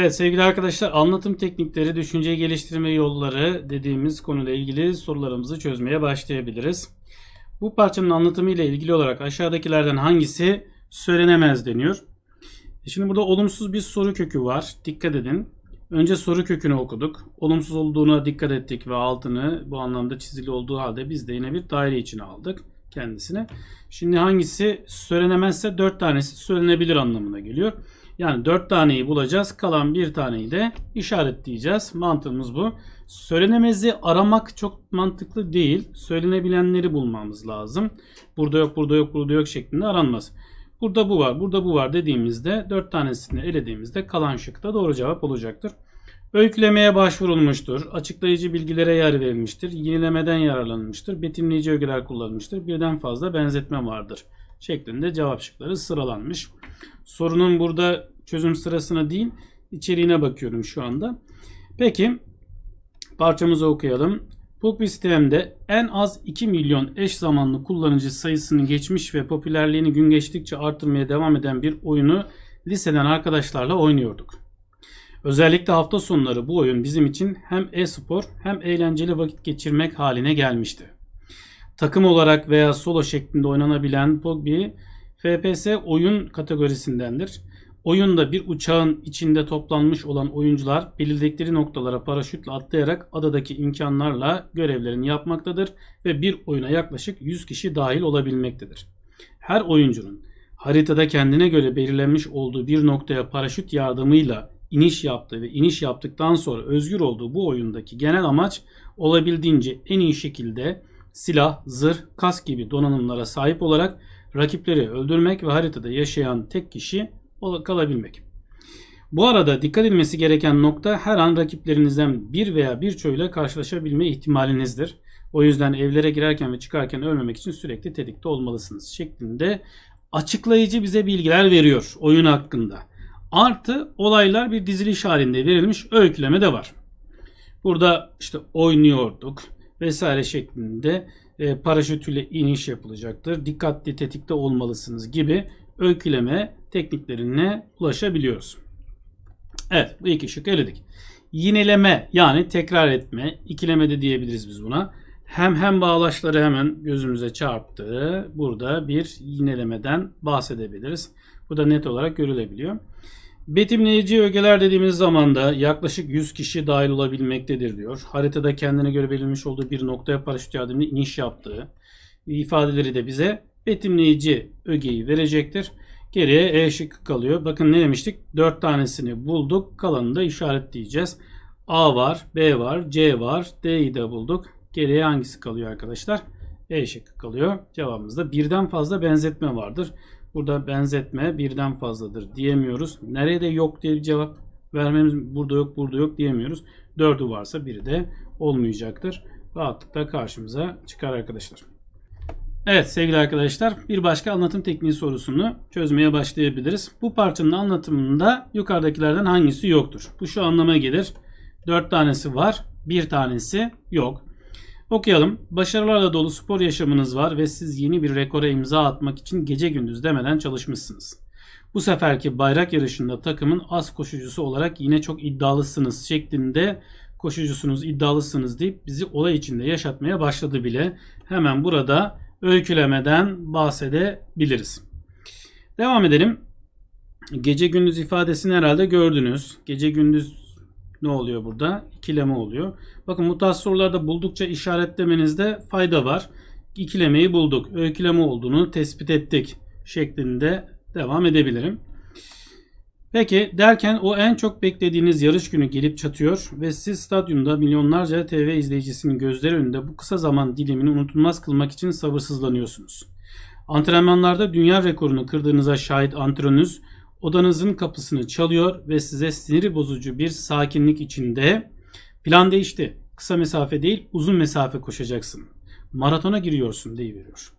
Evet sevgili arkadaşlar anlatım teknikleri, düşünce geliştirme yolları dediğimiz konuyla ilgili sorularımızı çözmeye başlayabiliriz. Bu parçanın anlatımı ile ilgili olarak aşağıdakilerden hangisi söylenemez deniyor. E, şimdi burada olumsuz bir soru kökü var. Dikkat edin. Önce soru kökünü okuduk. Olumsuz olduğuna dikkat ettik ve altını bu anlamda çizili olduğu halde biz de yine bir daire içine aldık kendisine. Şimdi hangisi söylenemezse 4 tanesi söylenebilir anlamına geliyor. Yani 4 taneyi bulacağız. Kalan bir taneyi de işaretleyeceğiz. Mantığımız bu. Söylenemezi aramak çok mantıklı değil. Söylenebilenleri bulmamız lazım. Burada yok, burada yok, burada yok şeklinde aranmaz. Burada bu var, burada bu var dediğimizde 4 tanesini elediğimizde kalan şıkta doğru cevap olacaktır. Öykülemeye başvurulmuştur. Açıklayıcı bilgilere yer verilmiştir. Yenilemeden yararlanmıştır. Betimleyici öğeler kullanılmıştır. Birden fazla benzetme vardır. Şeklinde cevap şıkları sıralanmış. Sorunun burada çözüm sırasına değil içeriğine bakıyorum şu anda. Peki parçamızı okuyalım. Pulp sistemde en az 2 milyon eş zamanlı kullanıcı sayısını geçmiş ve popülerliğini gün geçtikçe artırmaya devam eden bir oyunu liseden arkadaşlarla oynuyorduk. Özellikle hafta sonları bu oyun bizim için hem e-spor hem eğlenceli vakit geçirmek haline gelmişti. Takım olarak veya solo şeklinde oynanabilen PUBG. FPS oyun kategorisindendir. Oyunda bir uçağın içinde toplanmış olan oyuncular belirledikleri noktalara paraşütle atlayarak adadaki imkanlarla görevlerini yapmaktadır ve bir oyuna yaklaşık 100 kişi dahil olabilmektedir. Her oyuncunun haritada kendine göre belirlenmiş olduğu bir noktaya paraşüt yardımıyla iniş yaptığı ve iniş yaptıktan sonra özgür olduğu bu oyundaki genel amaç olabildiğince en iyi şekilde silah, zırh, kask gibi donanımlara sahip olarak rakipleri öldürmek ve haritada yaşayan tek kişi kalabilmek. Bu arada dikkat edilmesi gereken nokta her an rakiplerinizden bir veya birçoğuyla karşılaşabilme ihtimalinizdir. O yüzden evlere girerken ve çıkarken ölmemek için sürekli tetikte olmalısınız şeklinde açıklayıcı bize bilgiler veriyor oyun hakkında. Artı olaylar bir diziliş halinde verilmiş öyküleme de var. Burada işte oynuyorduk vesaire şeklinde e, paraşütüyle iniş yapılacaktır. Dikkatli tetikte olmalısınız gibi öyküleme tekniklerine ulaşabiliyoruz. Evet bu iki şık eledik. Yineleme yani tekrar etme, ikileme de diyebiliriz biz buna. Hem hem bağlaçları hemen gözümüze çarptı. Burada bir yinelemeden bahsedebiliriz. Bu da net olarak görülebiliyor. Betimleyici ögeler dediğimiz zaman da yaklaşık 100 kişi dahil olabilmektedir diyor. Haritada kendine göre belirlenmiş olduğu bir noktaya paraşüt yardımıyla iniş yaptığı ifadeleri de bize betimleyici ögeyi verecektir. Geriye E şıkkı kalıyor. Bakın ne demiştik? 4 tanesini bulduk. Kalanını da işaretleyeceğiz. A var, B var, C var, D'yi de bulduk. Geriye hangisi kalıyor arkadaşlar? E şıkkı kalıyor. Cevabımızda birden fazla benzetme vardır. Burada benzetme birden fazladır diyemiyoruz. Nerede yok diye bir cevap vermemiz burada yok burada yok diyemiyoruz. Dördü varsa biri de olmayacaktır. Rahatlıkla karşımıza çıkar arkadaşlar. Evet sevgili arkadaşlar bir başka anlatım tekniği sorusunu çözmeye başlayabiliriz. Bu parçanın anlatımında yukarıdakilerden hangisi yoktur? Bu şu anlama gelir. Dört tanesi var, bir tanesi yok. Okuyalım. Başarılarla dolu spor yaşamınız var ve siz yeni bir rekora imza atmak için gece gündüz demeden çalışmışsınız. Bu seferki bayrak yarışında takımın az koşucusu olarak yine çok iddialısınız şeklinde koşucusunuz iddialısınız deyip bizi olay içinde yaşatmaya başladı bile. Hemen burada öykülemeden bahsedebiliriz. Devam edelim. Gece gündüz ifadesini herhalde gördünüz. Gece gündüz ne oluyor burada? İkileme oluyor. Bakın bu buldukça işaretlemenizde fayda var. İkilemeyi bulduk. Öyküleme olduğunu tespit ettik şeklinde devam edebilirim. Peki derken o en çok beklediğiniz yarış günü gelip çatıyor ve siz stadyumda milyonlarca TV izleyicisinin gözleri önünde bu kısa zaman dilimini unutulmaz kılmak için sabırsızlanıyorsunuz. Antrenmanlarda dünya rekorunu kırdığınıza şahit antrenörünüz odanızın kapısını çalıyor ve size sinir bozucu bir sakinlik içinde plan değişti. Kısa mesafe değil uzun mesafe koşacaksın. Maratona giriyorsun deyiveriyor.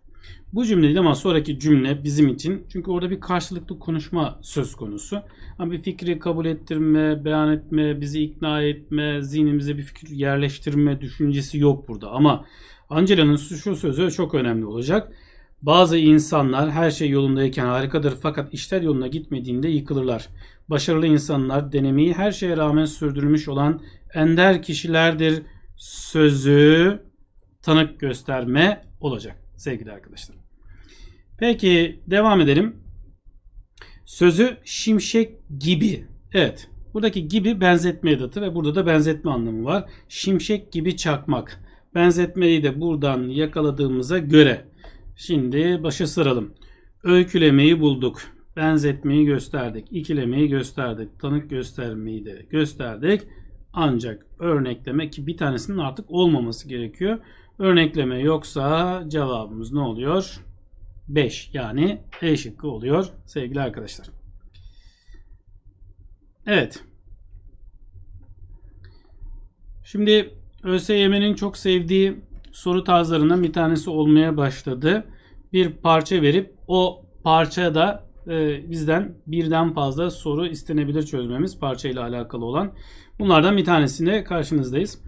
Bu cümle ama sonraki cümle bizim için çünkü orada bir karşılıklı konuşma söz konusu. Ama bir fikri kabul ettirme, beyan etme, bizi ikna etme, zihnimize bir fikir yerleştirme düşüncesi yok burada. Ama Angela'nın şu sözü çok önemli olacak. Bazı insanlar her şey yolundayken harikadır fakat işler yoluna gitmediğinde yıkılırlar. Başarılı insanlar denemeyi her şeye rağmen sürdürmüş olan ender kişilerdir sözü tanık gösterme olacak sevgili arkadaşlar. Peki devam edelim. Sözü şimşek gibi. Evet. Buradaki gibi benzetme edatı ve burada da benzetme anlamı var. Şimşek gibi çakmak. Benzetmeyi de buradan yakaladığımıza göre Şimdi başa sıralım. Öykülemeyi bulduk. Benzetmeyi gösterdik. ikilemeyi gösterdik. Tanık göstermeyi de gösterdik. Ancak örnekleme ki bir tanesinin artık olmaması gerekiyor. Örnekleme yoksa cevabımız ne oluyor? 5 yani E şıkkı oluyor sevgili arkadaşlar. Evet. Şimdi ÖSYM'nin çok sevdiği soru tarzlarından bir tanesi olmaya başladı. Bir parça verip o parçada e, bizden birden fazla soru istenebilir çözmemiz parçayla alakalı olan. Bunlardan bir tanesine karşınızdayız.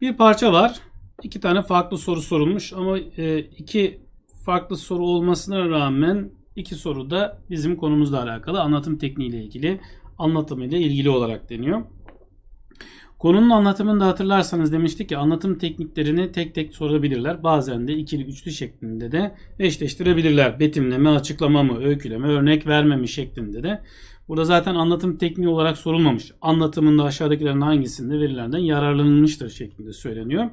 Bir parça var. İki tane farklı soru sorulmuş ama e, iki farklı soru olmasına rağmen iki soru da bizim konumuzla alakalı. Anlatım tekniğiyle ilgili, anlatımıyla ilgili olarak deniyor. Konunun anlatımını da hatırlarsanız demiştik ki anlatım tekniklerini tek tek sorabilirler. Bazen de ikili üçlü şeklinde de eşleştirebilirler. Betimleme, açıklama mı, öyküleme, örnek verme mi şeklinde de. Burada zaten anlatım tekniği olarak sorulmamış. Anlatımında aşağıdakilerin hangisinde verilerden yararlanılmıştır şeklinde söyleniyor.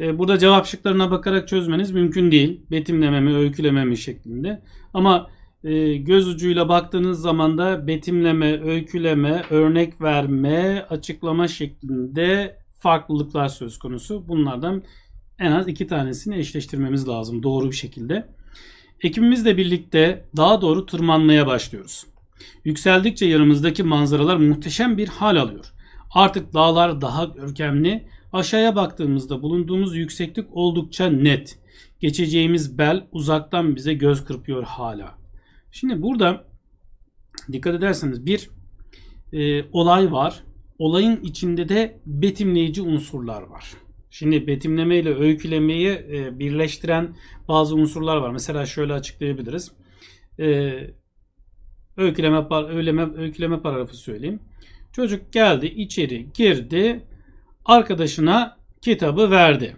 E, burada cevap şıklarına bakarak çözmeniz mümkün değil. Betimleme mi, öyküleme mi şeklinde. Ama ee, göz ucuyla baktığınız zaman da betimleme, öyküleme, örnek verme, açıklama şeklinde farklılıklar söz konusu. Bunlardan en az iki tanesini eşleştirmemiz lazım doğru bir şekilde. Ekibimizle birlikte daha doğru tırmanmaya başlıyoruz. Yükseldikçe yanımızdaki manzaralar muhteşem bir hal alıyor. Artık dağlar daha görkemli, aşağıya baktığımızda bulunduğumuz yükseklik oldukça net. Geçeceğimiz bel uzaktan bize göz kırpıyor hala. Şimdi burada dikkat ederseniz bir e, olay var. Olayın içinde de betimleyici unsurlar var. Şimdi betimleme ile öykülemeyi e, birleştiren bazı unsurlar var. Mesela şöyle açıklayabiliriz. E, öyküleme, öyleme, öyküleme paragrafı söyleyeyim. Çocuk geldi, içeri girdi, arkadaşına kitabı verdi.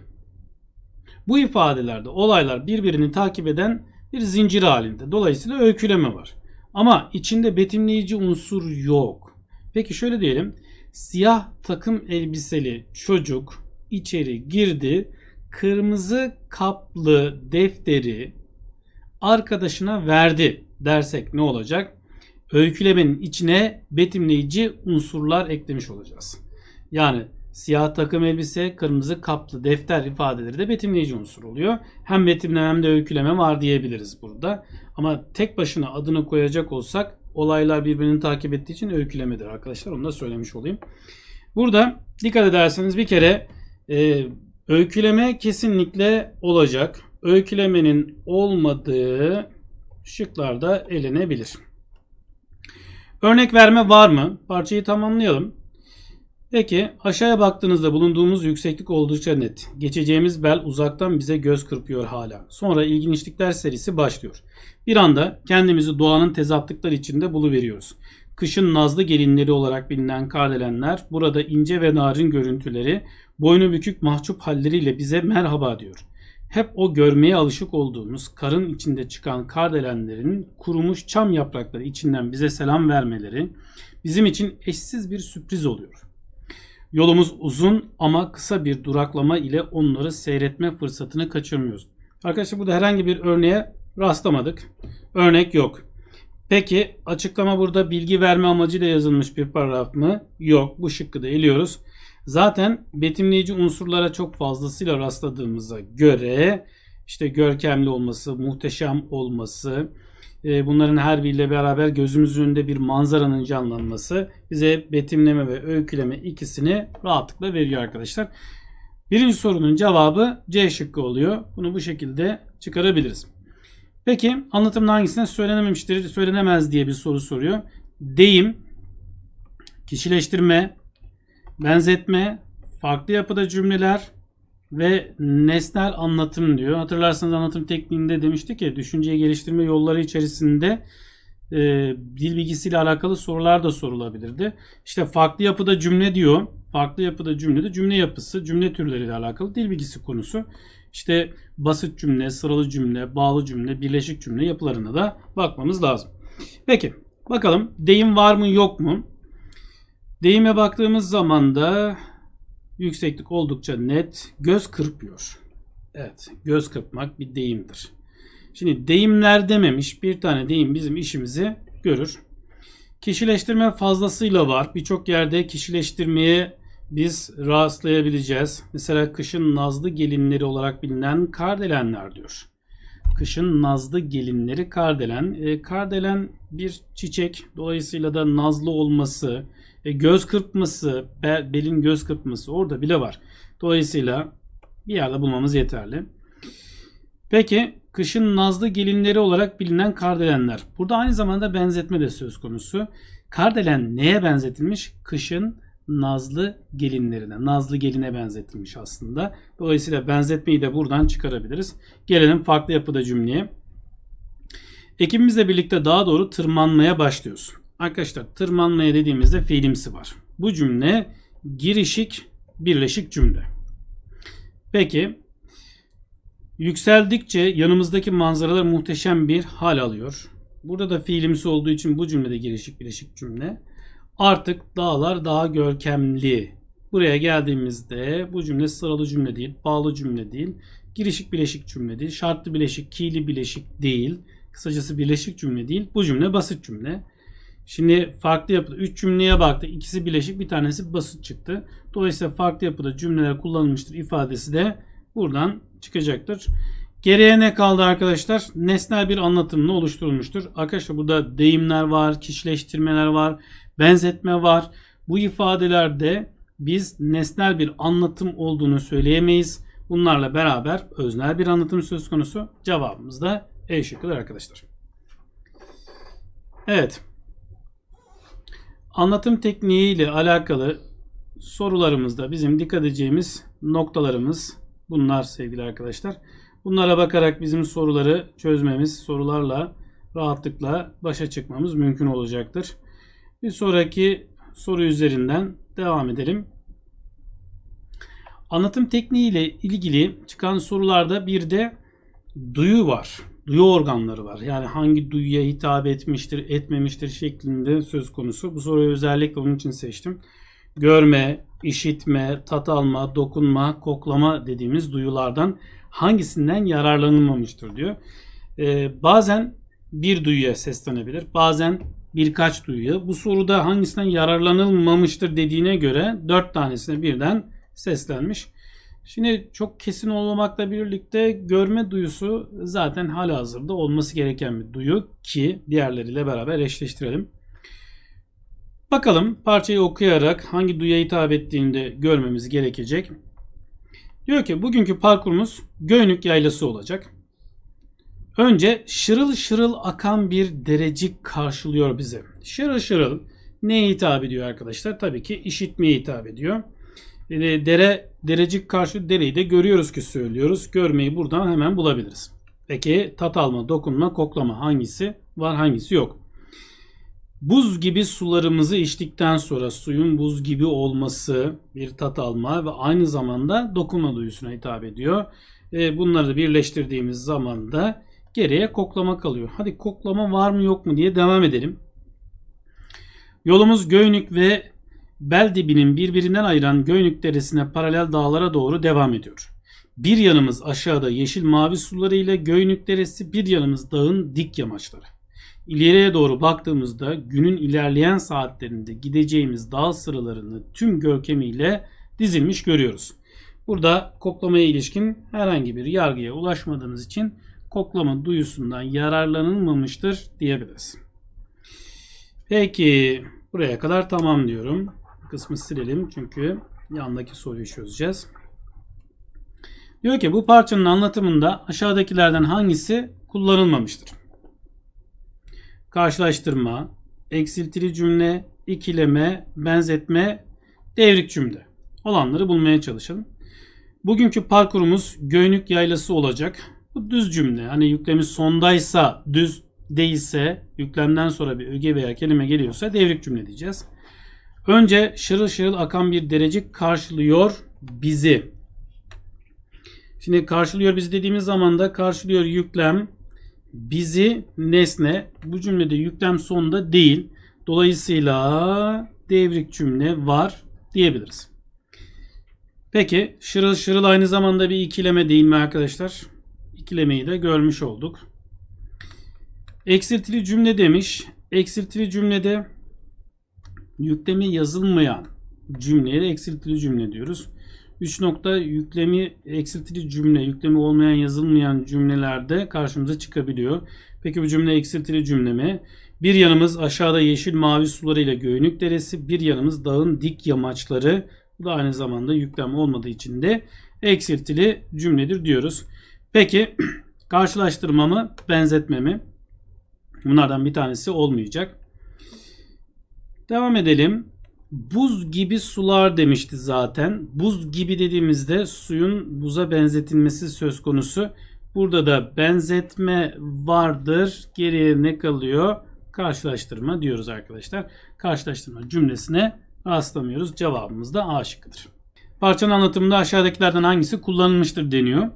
Bu ifadelerde olaylar birbirini takip eden bir zincir halinde. Dolayısıyla öyküleme var. Ama içinde betimleyici unsur yok. Peki şöyle diyelim. Siyah takım elbiseli çocuk içeri girdi. Kırmızı kaplı defteri arkadaşına verdi dersek ne olacak? Öykülemenin içine betimleyici unsurlar eklemiş olacağız. Yani Siyah takım elbise, kırmızı kaplı defter ifadeleri de betimleyici unsur oluyor. Hem betimleme hem de öyküleme var diyebiliriz burada. Ama tek başına adını koyacak olsak olaylar birbirini takip ettiği için öykülemedir arkadaşlar. Onu da söylemiş olayım. Burada dikkat ederseniz bir kere e, öyküleme kesinlikle olacak. Öykülemenin olmadığı şıklarda elenebilir. Örnek verme var mı? Parçayı tamamlayalım. Peki aşağıya baktığınızda bulunduğumuz yükseklik oldukça net. Geçeceğimiz bel uzaktan bize göz kırpıyor hala. Sonra ilginçlikler serisi başlıyor. Bir anda kendimizi doğanın tezatlıkları içinde buluveriyoruz. Kışın nazlı gelinleri olarak bilinen kardelenler burada ince ve narin görüntüleri boynu bükük mahcup halleriyle bize merhaba diyor. Hep o görmeye alışık olduğumuz karın içinde çıkan kardelenlerin kurumuş çam yaprakları içinden bize selam vermeleri bizim için eşsiz bir sürpriz oluyor. Yolumuz uzun ama kısa bir duraklama ile onları seyretme fırsatını kaçırmıyoruz. Arkadaşlar burada herhangi bir örneğe rastlamadık. Örnek yok. Peki açıklama burada bilgi verme amacıyla yazılmış bir paragraf mı? Yok. Bu şıkkı da eliyoruz. Zaten betimleyici unsurlara çok fazlasıyla rastladığımıza göre işte görkemli olması, muhteşem olması, ee, bunların her biriyle beraber gözümüzün önünde bir manzaranın canlanması bize betimleme ve öyküleme ikisini rahatlıkla veriyor arkadaşlar. Birinci sorunun cevabı C şıkkı oluyor. Bunu bu şekilde çıkarabiliriz. Peki anlatımın hangisine söylenememiştir, söylenemez diye bir soru soruyor. Deyim, kişileştirme, benzetme, farklı yapıda cümleler, ve nesnel anlatım diyor. Hatırlarsanız anlatım tekniğinde demiştik ya düşünceyi geliştirme yolları içerisinde e, dil bilgisiyle alakalı sorular da sorulabilirdi. İşte farklı yapıda cümle diyor. Farklı yapıda cümle de cümle yapısı, cümle türleriyle alakalı dil bilgisi konusu. İşte basit cümle, sıralı cümle, bağlı cümle, birleşik cümle yapılarına da bakmamız lazım. Peki bakalım deyim var mı yok mu? Deyime baktığımız zaman da Yükseklik oldukça net, göz kırpıyor. Evet, göz kırpmak bir deyimdir. Şimdi deyimler dememiş bir tane deyim bizim işimizi görür. Kişileştirme fazlasıyla var. Birçok yerde kişileştirmeye biz rastlayabileceğiz. Mesela kışın nazlı gelinleri olarak bilinen kardelenler diyor. Kışın nazlı gelinleri kardelen. E, kardelen bir çiçek. Dolayısıyla da nazlı olması, e, göz kırpması, bel, belin göz kırpması orada bile var. Dolayısıyla bir yerde bulmamız yeterli. Peki kışın nazlı gelinleri olarak bilinen kardelenler. Burada aynı zamanda benzetme de söz konusu. Kardelen neye benzetilmiş? Kışın nazlı gelinlerine, nazlı geline benzetilmiş aslında. Dolayısıyla benzetmeyi de buradan çıkarabiliriz. Gelelim farklı yapıda cümleye. Ekibimizle birlikte daha doğru tırmanmaya başlıyorsun. Arkadaşlar tırmanmaya dediğimizde fiilimsi var. Bu cümle girişik birleşik cümle. Peki yükseldikçe yanımızdaki manzaralar muhteşem bir hal alıyor. Burada da fiilimsi olduğu için bu cümlede girişik birleşik cümle. Artık dağlar daha görkemli. Buraya geldiğimizde bu cümle sıralı cümle değil, bağlı cümle değil, girişik bileşik cümle değil, şartlı bileşik, kili bileşik değil. Kısacası birleşik cümle değil. Bu cümle basit cümle. Şimdi farklı yapıda 3 cümleye baktı. İkisi bileşik bir tanesi basit çıktı. Dolayısıyla farklı yapıda cümleler kullanılmıştır ifadesi de buradan çıkacaktır. Geriye ne kaldı arkadaşlar? Nesnel bir anlatımla oluşturulmuştur. Arkadaşlar burada deyimler var, kişileştirmeler var, benzetme var. Bu ifadelerde biz nesnel bir anlatım olduğunu söyleyemeyiz. Bunlarla beraber öznel bir anlatım söz konusu. Cevabımız da E şıkkıdır arkadaşlar. Evet. Anlatım tekniği ile alakalı sorularımızda bizim dikkat edeceğimiz noktalarımız bunlar sevgili arkadaşlar. Bunlara bakarak bizim soruları çözmemiz, sorularla rahatlıkla başa çıkmamız mümkün olacaktır. Bir sonraki soru üzerinden devam edelim. Anlatım tekniği ile ilgili çıkan sorularda bir de duyu var duyu organları var. Yani hangi duyuya hitap etmiştir, etmemiştir şeklinde söz konusu. Bu soruyu özellikle onun için seçtim. Görme, işitme, tat alma, dokunma, koklama dediğimiz duyulardan hangisinden yararlanılmamıştır diyor. Ee, bazen bir duyuya seslenebilir, bazen birkaç duyuya. Bu soruda hangisinden yararlanılmamıştır dediğine göre dört tanesine birden seslenmiş. Şimdi çok kesin olmamakla birlikte görme duyusu zaten hala hazırda olması gereken bir duyu ki diğerleriyle beraber eşleştirelim. Bakalım parçayı okuyarak hangi duyuya hitap ettiğinde görmemiz gerekecek. Diyor ki bugünkü parkurumuz Göynük Yaylası olacak. Önce şırıl şırıl akan bir derecik karşılıyor bize. Şırıl şırıl neye hitap ediyor arkadaşlar? Tabii ki işitmeye hitap ediyor dere derecik karşı dereyi de görüyoruz ki söylüyoruz. Görmeyi buradan hemen bulabiliriz. Peki tat alma, dokunma, koklama hangisi var hangisi yok? Buz gibi sularımızı içtikten sonra suyun buz gibi olması bir tat alma ve aynı zamanda dokunma duyusuna hitap ediyor. E, bunları birleştirdiğimiz zaman da geriye koklama kalıyor. Hadi koklama var mı yok mu diye devam edelim. Yolumuz Göynük ve bel dibinin birbirinden ayıran Göynük Deresi'ne paralel dağlara doğru devam ediyor. Bir yanımız aşağıda yeşil mavi sularıyla Göynük Deresi, bir yanımız dağın dik yamaçları. İleriye doğru baktığımızda günün ilerleyen saatlerinde gideceğimiz dağ sıralarını tüm görkemiyle dizilmiş görüyoruz. Burada koklamaya ilişkin herhangi bir yargıya ulaşmadığımız için koklama duyusundan yararlanılmamıştır diyebiliriz. Peki buraya kadar tamam diyorum kısmı silelim çünkü yandaki soruyu çözeceğiz. Diyor ki bu parçanın anlatımında aşağıdakilerden hangisi kullanılmamıştır? Karşılaştırma, eksiltili cümle, ikileme, benzetme, devrik cümle. Olanları bulmaya çalışalım. Bugünkü parkurumuz Göynük Yaylası olacak. Bu düz cümle. Hani yüklemi sondaysa düz değilse yüklemden sonra bir öge veya kelime geliyorsa devrik cümle diyeceğiz. Önce şırıl şırıl akan bir derecik karşılıyor bizi. Şimdi karşılıyor bizi dediğimiz zaman da karşılıyor yüklem bizi nesne. Bu cümlede yüklem sonunda değil. Dolayısıyla devrik cümle var diyebiliriz. Peki şırıl şırıl aynı zamanda bir ikileme değil mi arkadaşlar? İkilemeyi de görmüş olduk. Eksiltili cümle demiş. Eksiltili cümlede yüklemi yazılmayan cümleye de eksiltili cümle diyoruz. 3 nokta yüklemi eksiltili cümle, yüklemi olmayan yazılmayan cümlelerde karşımıza çıkabiliyor. Peki bu cümle eksiltili cümle mi? Bir yanımız aşağıda yeşil mavi sularıyla Göynük Deresi, bir yanımız dağın dik yamaçları. Bu da aynı zamanda yüklem olmadığı için de eksiltili cümledir diyoruz. Peki karşılaştırma mı, benzetme mi? Bunlardan bir tanesi olmayacak. Devam edelim. Buz gibi sular demişti zaten. Buz gibi dediğimizde suyun buza benzetilmesi söz konusu. Burada da benzetme vardır. Geriye ne kalıyor? Karşılaştırma diyoruz arkadaşlar. Karşılaştırma cümlesine rastlamıyoruz. Cevabımız da A şıkkıdır. Parçanın anlatımında aşağıdakilerden hangisi kullanılmıştır deniyor.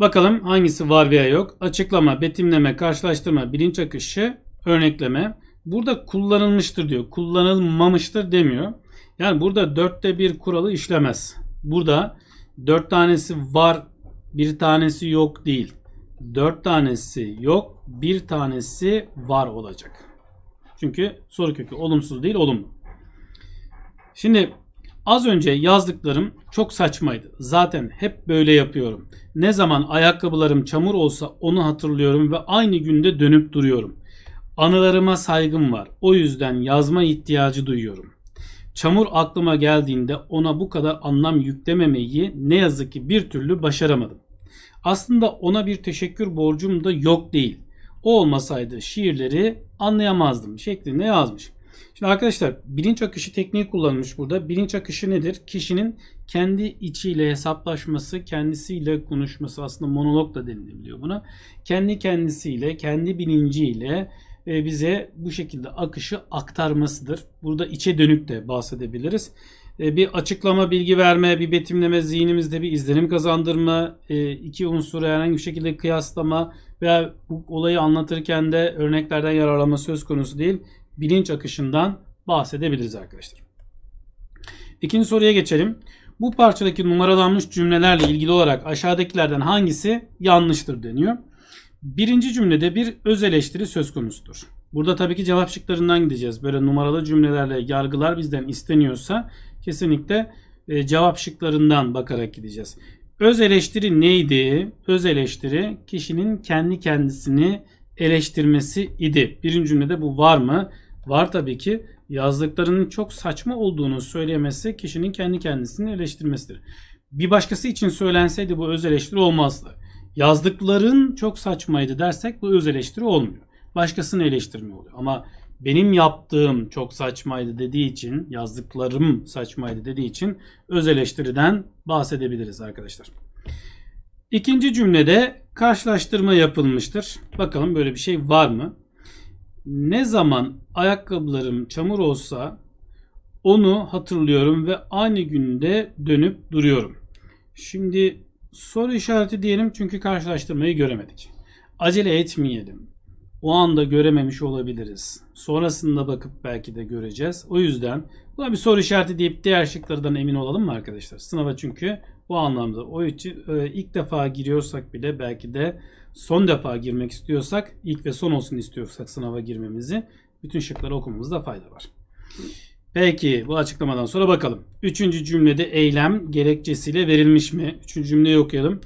Bakalım hangisi var veya yok. Açıklama, betimleme, karşılaştırma, bilinç akışı, örnekleme. Burada kullanılmıştır diyor. Kullanılmamıştır demiyor. Yani burada dörtte bir kuralı işlemez. Burada dört tanesi var bir tanesi yok değil. Dört tanesi yok bir tanesi var olacak. Çünkü soru kökü olumsuz değil olumlu. Şimdi az önce yazdıklarım çok saçmaydı. Zaten hep böyle yapıyorum. Ne zaman ayakkabılarım çamur olsa onu hatırlıyorum ve aynı günde dönüp duruyorum. Anılarıma saygım var. O yüzden yazma ihtiyacı duyuyorum. Çamur aklıma geldiğinde ona bu kadar anlam yüklememeyi ne yazık ki bir türlü başaramadım. Aslında ona bir teşekkür borcum da yok değil. O olmasaydı şiirleri anlayamazdım şeklinde yazmış. Şimdi arkadaşlar bilinç akışı tekniği kullanmış burada. Bilinç akışı nedir? Kişinin kendi içiyle hesaplaşması, kendisiyle konuşması aslında monolog da denilebiliyor buna. Kendi kendisiyle, kendi bilinciyle e, bize bu şekilde akışı aktarmasıdır. Burada içe dönük de bahsedebiliriz. E, bir açıklama, bilgi verme, bir betimleme, zihnimizde bir izlenim kazandırma, e, iki unsuru herhangi bir şekilde kıyaslama veya bu olayı anlatırken de örneklerden yararlanma söz konusu değil. Bilinç akışından bahsedebiliriz arkadaşlar. İkinci soruya geçelim. Bu parçadaki numaralanmış cümlelerle ilgili olarak aşağıdakilerden hangisi yanlıştır deniyor. Birinci cümlede bir öz eleştiri söz konusudur. Burada tabii ki cevap şıklarından gideceğiz. Böyle numaralı cümlelerle yargılar bizden isteniyorsa kesinlikle e, cevap şıklarından bakarak gideceğiz. Öz eleştiri neydi? Öz eleştiri kişinin kendi kendisini eleştirmesi idi. Birinci cümlede bu var mı? Var tabii ki. Yazdıklarının çok saçma olduğunu söylemesi kişinin kendi kendisini eleştirmesidir. Bir başkası için söylenseydi bu öz eleştiri olmazdı yazdıkların çok saçmaydı dersek bu öz eleştiri olmuyor. Başkasını eleştirme oluyor. Ama benim yaptığım çok saçmaydı dediği için, yazdıklarım saçmaydı dediği için öz eleştiriden bahsedebiliriz arkadaşlar. İkinci cümlede karşılaştırma yapılmıştır. Bakalım böyle bir şey var mı? Ne zaman ayakkabılarım çamur olsa onu hatırlıyorum ve aynı günde dönüp duruyorum. Şimdi soru işareti diyelim çünkü karşılaştırmayı göremedik. Acele etmeyelim. O anda görememiş olabiliriz. Sonrasında bakıp belki de göreceğiz. O yüzden buna bir soru işareti deyip diğer şıklardan emin olalım mı arkadaşlar? Sınava çünkü bu anlamda o için e, ilk defa giriyorsak bile belki de son defa girmek istiyorsak ilk ve son olsun istiyorsak sınava girmemizi bütün şıkları okumamızda fayda var. Peki bu açıklamadan sonra bakalım. Üçüncü cümlede eylem gerekçesiyle verilmiş mi? Üçüncü cümleyi okuyalım.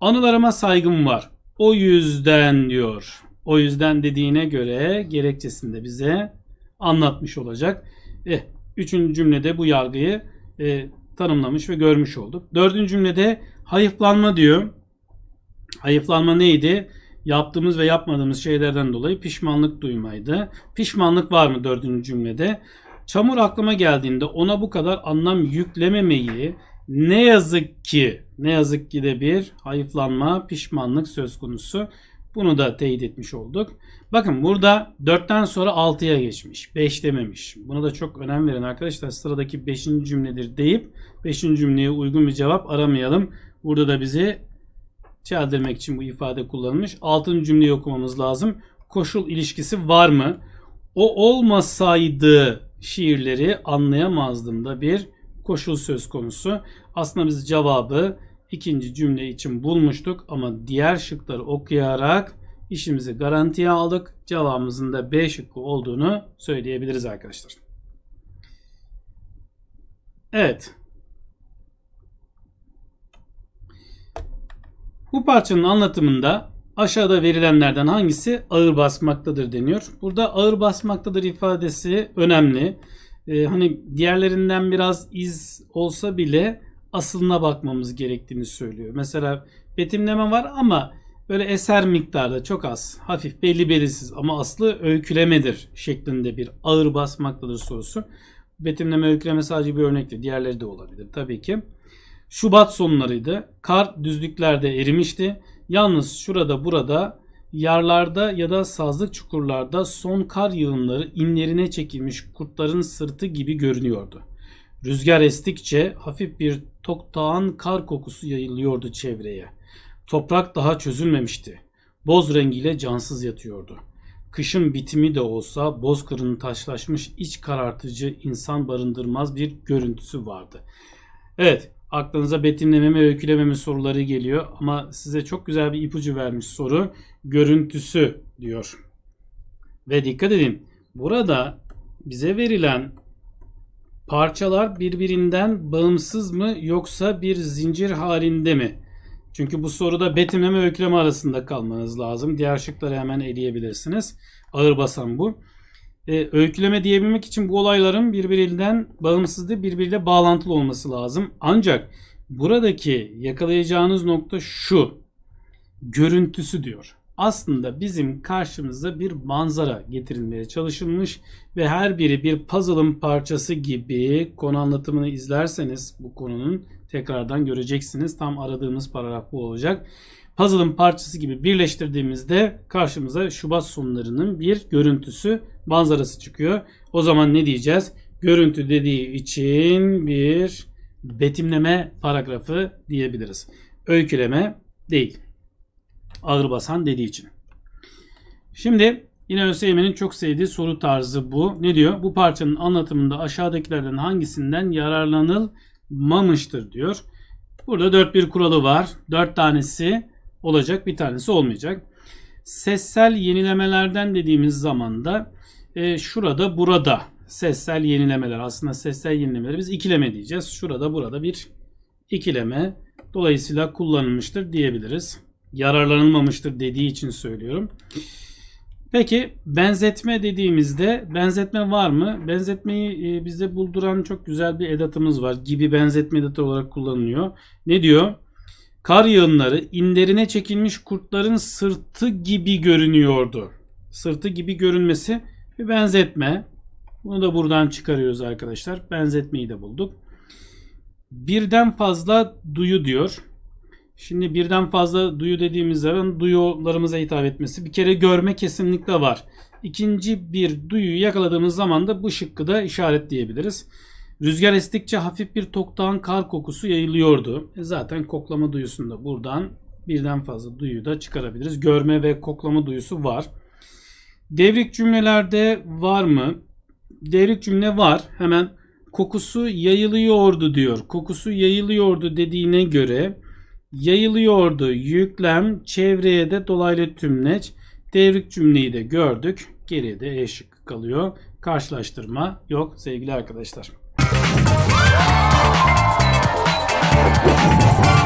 Anılarıma saygım var. O yüzden diyor. O yüzden dediğine göre gerekçesinde bize anlatmış olacak. Eh, üçüncü cümlede bu yargıyı e, tanımlamış ve görmüş olduk. Dördüncü cümlede hayıflanma diyor. Hayıflanma neydi? Yaptığımız ve yapmadığımız şeylerden dolayı pişmanlık duymaydı. Pişmanlık var mı dördüncü cümlede? Çamur aklıma geldiğinde ona bu kadar anlam yüklememeyi ne yazık ki ne yazık ki de bir hayıflanma, pişmanlık söz konusu. Bunu da teyit etmiş olduk. Bakın burada 4'ten sonra 6'ya geçmiş. 5 dememiş. Buna da çok önem verin arkadaşlar. Sıradaki 5. cümledir deyip 5. cümleye uygun bir cevap aramayalım. Burada da bizi çeldirmek için bu ifade kullanılmış. 6. cümleyi okumamız lazım. Koşul ilişkisi var mı? O olmasaydı şiirleri anlayamazdım da bir koşul söz konusu. Aslında biz cevabı ikinci cümle için bulmuştuk ama diğer şıkları okuyarak işimizi garantiye aldık. Cevabımızın da B şıkkı olduğunu söyleyebiliriz arkadaşlar. Evet. Bu parçanın anlatımında Aşağıda verilenlerden hangisi ağır basmaktadır deniyor. Burada ağır basmaktadır ifadesi önemli. Ee, hani diğerlerinden biraz iz olsa bile asılına bakmamız gerektiğini söylüyor. Mesela betimleme var ama böyle eser miktarda çok az, hafif, belli belirsiz ama aslı öykülemedir şeklinde bir ağır basmaktadır sorusu. Betimleme öyküleme sadece bir örnekti. Diğerleri de olabilir tabii ki. Şubat sonlarıydı. Kar düzlüklerde erimişti Yalnız şurada burada yarlarda ya da sazlık çukurlarda son kar yığınları inlerine çekilmiş kurtların sırtı gibi görünüyordu. Rüzgar estikçe hafif bir toktağan kar kokusu yayılıyordu çevreye. Toprak daha çözülmemişti. Boz rengiyle cansız yatıyordu. Kışın bitimi de olsa bozkırın taşlaşmış iç karartıcı insan barındırmaz bir görüntüsü vardı. Evet aklınıza betimlememe, öykülememe soruları geliyor. Ama size çok güzel bir ipucu vermiş soru. Görüntüsü diyor. Ve dikkat edin. Burada bize verilen parçalar birbirinden bağımsız mı yoksa bir zincir halinde mi? Çünkü bu soruda betimleme öyküleme arasında kalmanız lazım. Diğer şıkları hemen eleyebilirsiniz. Ağır basan bu e, öyküleme diyebilmek için bu olayların birbirinden bağımsız değil birbiriyle bağlantılı olması lazım. Ancak buradaki yakalayacağınız nokta şu. Görüntüsü diyor. Aslında bizim karşımıza bir manzara getirilmeye çalışılmış ve her biri bir puzzle'ın parçası gibi konu anlatımını izlerseniz bu konunun tekrardan göreceksiniz. Tam aradığımız paragraf bu olacak puzzle'ın parçası gibi birleştirdiğimizde karşımıza Şubat sonlarının bir görüntüsü, manzarası çıkıyor. O zaman ne diyeceğiz? Görüntü dediği için bir betimleme paragrafı diyebiliriz. Öyküleme değil. Ağır basan dediği için. Şimdi yine ÖSYM'nin çok sevdiği soru tarzı bu. Ne diyor? Bu parçanın anlatımında aşağıdakilerden hangisinden yararlanılmamıştır diyor. Burada dört bir kuralı var. Dört tanesi olacak bir tanesi olmayacak. Sessel yenilemelerden dediğimiz zaman da e, şurada burada sessel yenilemeler aslında sessel yenilemeleri biz ikileme diyeceğiz. Şurada burada bir ikileme dolayısıyla kullanılmıştır diyebiliriz. Yararlanılmamıştır dediği için söylüyorum. Peki benzetme dediğimizde benzetme var mı? Benzetmeyi e, bizde bulduran çok güzel bir edatımız var. Gibi benzetme edatı olarak kullanılıyor. Ne diyor? Kar yığınları inlerine çekilmiş kurtların sırtı gibi görünüyordu. Sırtı gibi görünmesi bir benzetme. Bunu da buradan çıkarıyoruz arkadaşlar. Benzetmeyi de bulduk. Birden fazla duyu diyor. Şimdi birden fazla duyu dediğimiz zaman duyularımıza hitap etmesi. Bir kere görme kesinlikle var. İkinci bir duyuyu yakaladığımız zaman da bu şıkkı da işaretleyebiliriz. Rüzgar estikçe hafif bir toktağın kar kokusu yayılıyordu. E zaten koklama duyusunda buradan birden fazla duyuyu da çıkarabiliriz. Görme ve koklama duyusu var. Devrik cümlelerde var mı? Devrik cümle var. Hemen kokusu yayılıyordu diyor. Kokusu yayılıyordu dediğine göre yayılıyordu yüklem çevreye de dolaylı tümleç devrik cümleyi de gördük. Geriye de E kalıyor. Karşılaştırma yok sevgili arkadaşlar. Thank